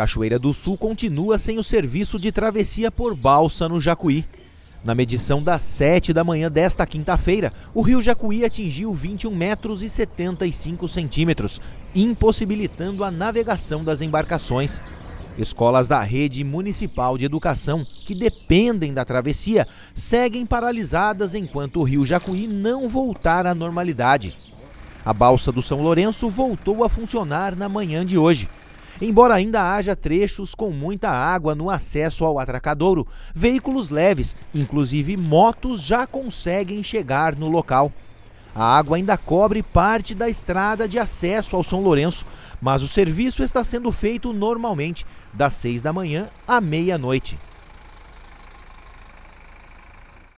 Cachoeira do Sul continua sem o serviço de travessia por balsa no Jacuí. Na medição das 7 da manhã desta quinta-feira, o rio Jacuí atingiu 21 metros e 75 centímetros, impossibilitando a navegação das embarcações. Escolas da rede municipal de educação, que dependem da travessia, seguem paralisadas enquanto o rio Jacuí não voltar à normalidade. A balsa do São Lourenço voltou a funcionar na manhã de hoje, Embora ainda haja trechos com muita água no acesso ao atracadouro, veículos leves, inclusive motos, já conseguem chegar no local. A água ainda cobre parte da estrada de acesso ao São Lourenço, mas o serviço está sendo feito normalmente, das seis da manhã à meia-noite.